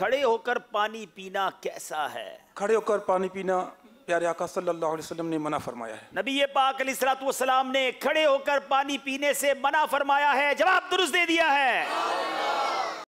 खड़े होकर पानी पीना कैसा है खड़े होकर पानी पीना प्यारे आका सल्लल्लाहु अलैहि वसल्लम ने मना फरमाया है नबी पाक सलाम ने खड़े होकर पानी पीने से मना फरमाया है जवाब दुरुस्त दे दिया है